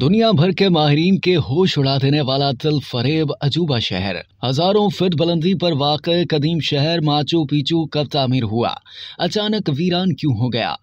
दुनिया भर के माहरीन के होश उड़ा देने वाला तिल फरेब अजूबा शहर हजारों फिट बुलंदी पर वाक़ कदीम शहर माचू पीचू कब तामीर हुआ अचानक वीरान क्यों हो गया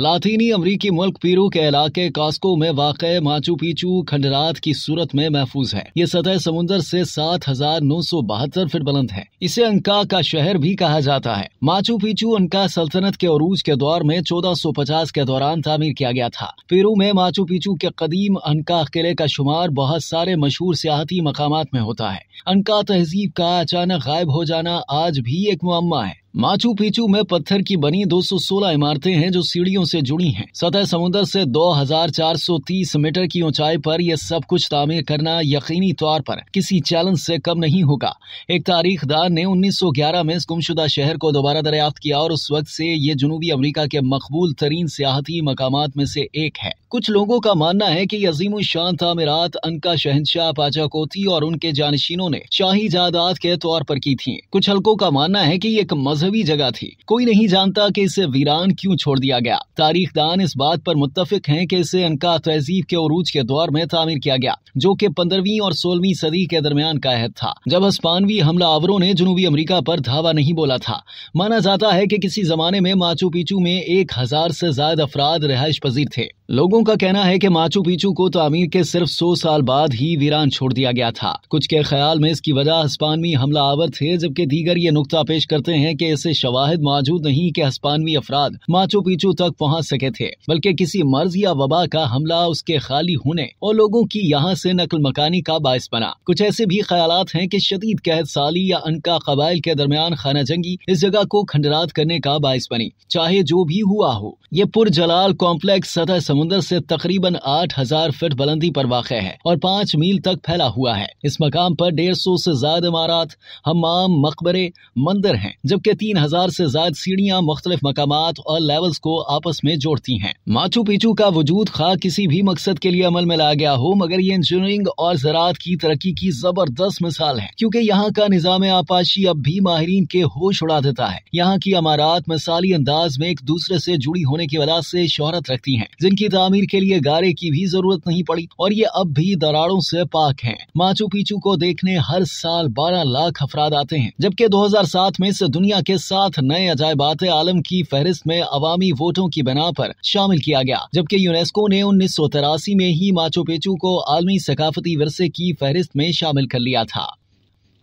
लातीनी अमरीकी मुल्क पीरू के इलाके कास्को में वाक़ माचू पीचू खंडरात की सूरत में महफूज है ये सतह समुन्दर से सात हजार नौ सौ बहत्तर फीट बुलंद है इसे अंका का शहर भी कहा जाता है माचू पीचू अंका सल्तनत के अरूज के दौर में चौदह सौ पचास के दौरान तामीर किया गया था पीरू में माचू पीचू के कदीम अंका किले का शुमार बहुत सारे मशहूर सियाहती मकाम में होता है अंका तहजीब का अचानक गायब हो जाना आज भी एक मामा है माचू पिचू में पत्थर की बनी 216 इमारतें हैं जो सीढ़ियों से जुड़ी हैं सतह समुद्र से 2430 मीटर की ऊंचाई पर यह सब कुछ तामीर करना यकीनी तौर पर किसी चैलेंज से कम नहीं होगा एक तारीख दान ने 1911 में इस गुमशुदा शहर को दोबारा दरियाफ्त किया और उस वक्त से ये जनूबी अमरीका के मकबूल तरीन सियाहती मकाम में से एक है कुछ लोगों का मानना है की अजीम शान तामीरत अनका शहनशाह पाचाकोती और उनके जानशीनों ने शाही जायदाद के तौर पर की थी कुछ हल्कों का मानना है की एक मजहबी जगह थी कोई नहीं जानता कि इसे वीरान क्यों छोड़ दिया गया तारीख दान इस बात पर मुतफिक हैं कि इसे अनका तहजीब के अरूज के दौर में तामीर किया गया जो कि पंद्रहवीं और सोलहवीं सदी के दरमियान का अहद था जब हस्पानवी हमलावरों ने जनूबी अमरीका पर धावा नहीं बोला था माना जाता है कि किसी जमाने में माचू पिचू में एक हजार ऐसी ज्यादा अफराद रिहाइश पजीर थे लोगों का कहना है कि माचू पिचू को तामीर तो के सिर्फ 100 साल बाद ही वीरान छोड़ दिया गया था कुछ के ख्याल में इसकी वजह हस्पानवी हमला आवर थे जबकि दीगर ये नुकता पेश करते हैं कि ऐसे शवाहद मौजूद नहीं कि हस्पानवी अफराद माचू पिचू तक पहुंच सके थे बल्कि किसी मर्ज या वबा का हमला उसके खाली होने और लोगों की यहाँ से नकल मकानी का बायस बना कुछ ऐसे भी ख्याल हैं कि शदीद कहत साली या अनका कबाइल के दरमियान खाना जंगी इस जगह को खंडरात करने का बायस बनी चाहे जो भी हुआ हो ये पुरजलाल कॉम्प्लेक्स सतह समूह समुंदर से तकरीबन 8000 फीट बुलंदी पर वाक़ है और पाँच मील तक फैला हुआ है इस मकाम पर डेढ़ सौ से ज्यादा इमारत हमाम मकबरे मंदिर हैं जबकि तीन हजार से ज्यादा सीढ़ियाँ मुख्तलिफ मकाम और लेवल्स को आपस में जोड़ती है माचू पिचू का वजूद खा किसी भी मकसद के लिए अमल में लाया गया हो मगर ये इंजीनियरिंग और ज़रात की तरक्की की जबरदस्त मिसाल है क्यूँकी यहाँ का निज़ाम आपाशी अब भी माहरीन के होश उड़ा देता है यहाँ की अमारात मिसाली अंदाज में एक दूसरे ऐसी जुड़ी होने की वजह ऐसी शोहरत रखती है जिनकी इनकी तामीर के लिए गारे की भी जरूरत नहीं पड़ी और ये अब भी दरारों से पाक हैं माचू पीचू को देखने हर साल 12 लाख अफराद आते हैं जबकि 2007 में इसे दुनिया के साथ नए अजायबात आलम की फहरिस्त में अवामी वोटों की बना पर शामिल किया गया जबकि यूनेस्को ने उन्नीस में ही माचू पिचू को आलमी सकाफती वरसे की फहरिस्त में शामिल कर लिया था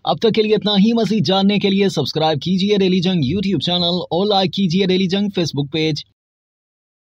अब तक के लिए इतना ही मजीद जानने के लिए सब्सक्राइब कीजिए डेली जंग यूट्यूब चैनल और लाइक कीजिए डेली जंग फेसबुक पेज